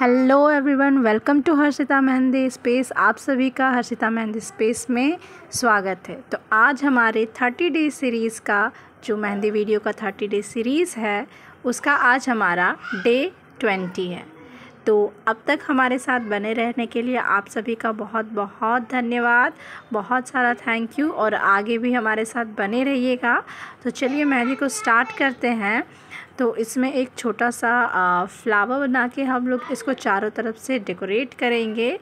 hello everyone welcome to Harshita Mehndi space आप सभी का हर्षिता मेहंदी स्पेस में स्वागत है तो आज हमारे थर्टी डे सीरीज़ का जो मेहंदी वीडियो का थर्टी डे सीरीज़ है उसका आज हमारा डे ट्वेंटी है तो अब तक हमारे साथ बने रहने के लिए आप सभी का बहुत बहुत धन्यवाद बहुत सारा थैंक यू और आगे भी हमारे साथ बने रहिएगा तो चलिए मेहंदी को स्टार्ट करते हैं तो इसमें एक छोटा सा फ्लावर बना के हम लोग इसको चारों तरफ से डेकोरेट करेंगे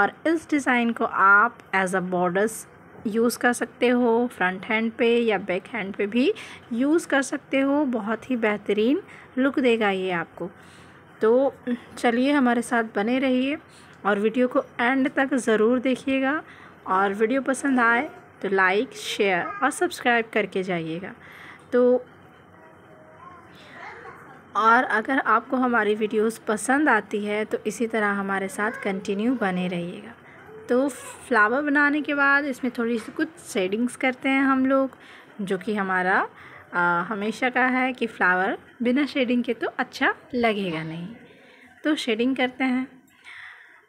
और इस डिज़ाइन को आप एज अ बॉर्डर्स यूज़ कर सकते हो फ्रंट हैंड पे या बैक हैंड पे भी यूज़ कर सकते हो बहुत ही बेहतरीन लुक देगा ये आपको तो चलिए हमारे साथ बने रहिए और वीडियो को एंड तक ज़रूर देखिएगा और वीडियो पसंद आए तो लाइक शेयर और सब्सक्राइब करके जाइएगा तो और अगर आपको हमारी वीडियोस पसंद आती है तो इसी तरह हमारे साथ कंटिन्यू बने रहिएगा तो फ्लावर बनाने के बाद इसमें थोड़ी सी कुछ सेडिंग्स करते हैं हम लोग जो कि हमारा आ, हमेशा कहा है कि फ्लावर बिना शेडिंग के तो अच्छा लगेगा नहीं तो शेडिंग करते हैं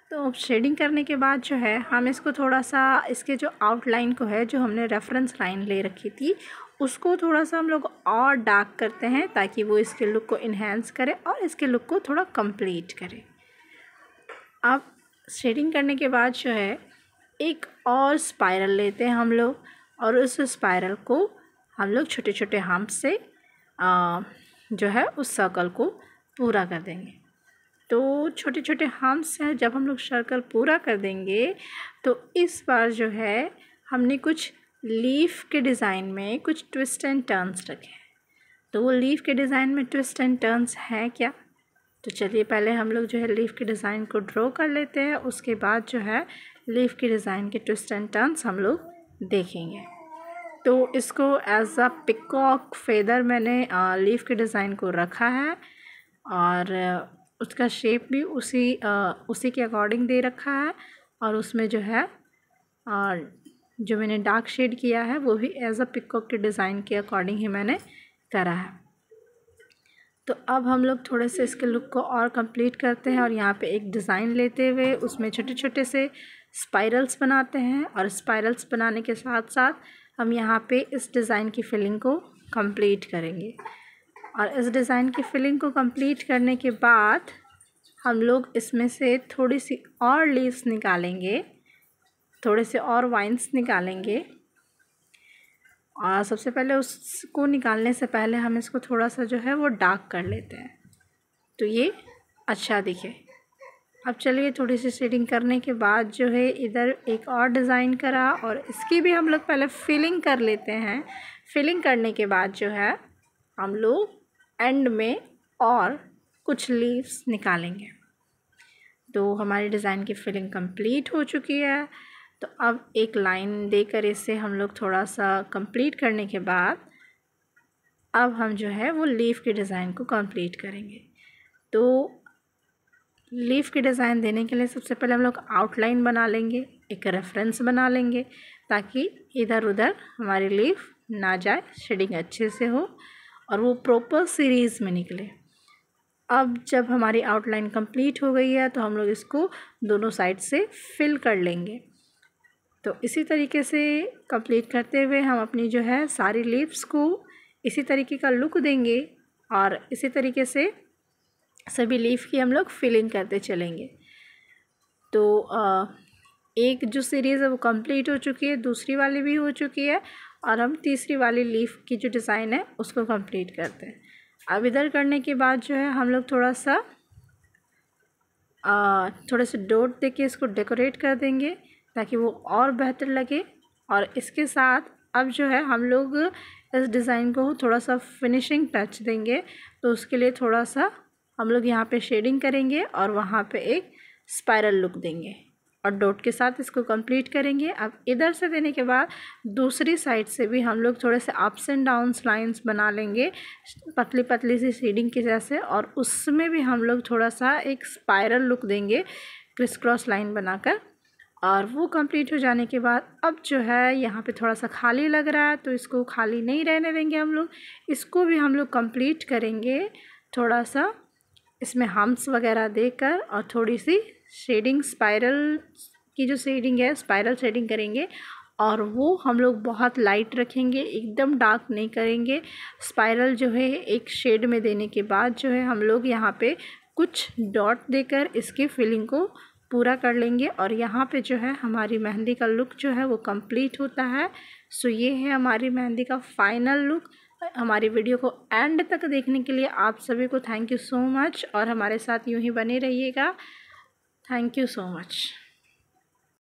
तो शेडिंग करने के बाद जो है हम इसको थोड़ा सा इसके जो आउटलाइन को है जो हमने रेफरेंस लाइन ले रखी थी उसको थोड़ा सा हम लोग और डार्क करते हैं ताकि वो इसके लुक को इन्हेंस करे और इसके लुक को थोड़ा कंप्लीट करे अब शेडिंग करने के बाद जो है एक और स्पायरल लेते हैं हम लोग और उस स्पायरल को हम लोग छोटे छोटे हम्प से आ, जो है उस सर्कल को पूरा कर देंगे तो छोटे छोटे हार्म्स हैं जब हम लोग सर्कल पूरा कर देंगे तो इस बार जो है हमने कुछ लीफ के डिज़ाइन में कुछ ट्विस्ट एंड टर्न्स रखे हैं तो वो लीफ के डिज़ाइन में ट्विस्ट एंड टर्न्स हैं क्या तो चलिए पहले हम लोग जो है लीफ के डिज़ाइन को ड्रॉ कर लेते हैं उसके बाद जो है लीफ के डिज़ाइन के ट्विस्ट एंड टर्न्स हम लोग देखेंगे तो इसको एज अ पिकॉक फेदर मैंने लीफ के डिज़ाइन को रखा है और उसका शेप भी उसी उसी के अकॉर्डिंग दे रखा है और उसमें जो है और जो मैंने डार्क शेड किया है वो भी एज अ पिकॉक के डिज़ाइन के अकॉर्डिंग ही मैंने करा है तो अब हम लोग थोड़े से इसके लुक को और कंप्लीट करते हैं और यहाँ पे एक डिज़ाइन लेते हुए उसमें छोटे छोटे से स्पाइरल्स बनाते हैं और स्पाइरल्स बनाने के साथ साथ हम यहाँ पे इस डिज़ाइन की फिलिंग को कंप्लीट करेंगे और इस डिज़ाइन की फिलिंग को कंप्लीट करने के बाद हम लोग इसमें से थोड़ी सी और लीव्स निकालेंगे थोड़े से और वाइन्स निकालेंगे और सबसे पहले उसको निकालने से पहले हम इसको थोड़ा सा जो है वो डार्क कर लेते हैं तो ये अच्छा दिखे अब चलिए थोड़ी सी शेडिंग करने के बाद जो है इधर एक और डिज़ाइन करा और इसकी भी हम लोग पहले फिलिंग कर लेते हैं फिलिंग करने के बाद जो है हम लोग एंड में और कुछ लीव्स निकालेंगे तो हमारी डिज़ाइन की फिलिंग कंप्लीट हो चुकी है तो अब एक लाइन देकर इसे हम लोग थोड़ा सा कंप्लीट करने के बाद अब हम जो है वो लीफ के डिज़ाइन को कंप्लीट करेंगे तो लीफ के डिज़ाइन देने के लिए सबसे पहले हम लोग आउटलाइन बना लेंगे एक रेफरेंस बना लेंगे ताकि इधर उधर हमारी लीफ ना जाए शेडिंग अच्छे से हो और वो प्रॉपर सीरीज़ में निकले अब जब हमारी आउटलाइन कंप्लीट हो गई है तो हम लोग इसको दोनों साइड से फिल कर लेंगे तो इसी तरीके से कंप्लीट करते हुए हम अपनी जो है सारी लीव्स को इसी तरीके का लुक देंगे और इसी तरीके से सभी लीफ की हम लोग फिलिंग करते चलेंगे तो आ, एक जो सीरीज़ है वो कंप्लीट हो चुकी है दूसरी वाली भी हो चुकी है और हम तीसरी वाली लीफ की जो डिज़ाइन है उसको कंप्लीट करते हैं अब इधर करने के बाद जो है हम लोग थोड़ा सा आ, थोड़े से डोट दे के इसको डेकोरेट कर देंगे ताकि वो और बेहतर लगे और इसके साथ अब जो है हम लोग इस डिज़ाइन को थोड़ा सा फिनिशिंग टच देंगे तो उसके लिए थोड़ा सा हम लोग यहाँ पे शेडिंग करेंगे और वहाँ पे एक स्पायरल लुक देंगे और डॉट के साथ इसको कंप्लीट करेंगे अब इधर से देने के बाद दूसरी साइड से भी हम लोग थोड़े से अप्स एंड डाउन्स लाइंस बना लेंगे पतली पतली सी शेडिंग की जैसे और उसमें भी हम लोग थोड़ा सा एक स्पायरल लुक देंगे क्रिस क्रॉस लाइन बनाकर और वो कंप्लीट हो जाने के बाद अब जो है यहाँ पे थोड़ा सा खाली लग रहा है तो इसको खाली नहीं रहने देंगे हम लोग इसको भी हम लोग कंप्लीट करेंगे थोड़ा सा इसमें हम्स वगैरह देकर और थोड़ी सी शेडिंग स्पायरल की जो शेडिंग है स्पायरल शेडिंग करेंगे और वो हम लोग बहुत लाइट रखेंगे एकदम डार्क नहीं करेंगे स्पायरल जो है एक शेड में देने के बाद जो है हम लोग यहाँ पे कुछ डॉट देकर इसकी फिलिंग को पूरा कर लेंगे और यहाँ पे जो है हमारी मेहंदी का लुक जो है वो कंप्लीट होता है सो ये है हमारी मेहंदी का फाइनल लुक हमारी वीडियो को एंड तक देखने के लिए आप सभी को थैंक यू सो मच और हमारे साथ यूं ही बने रहिएगा थैंक यू सो मच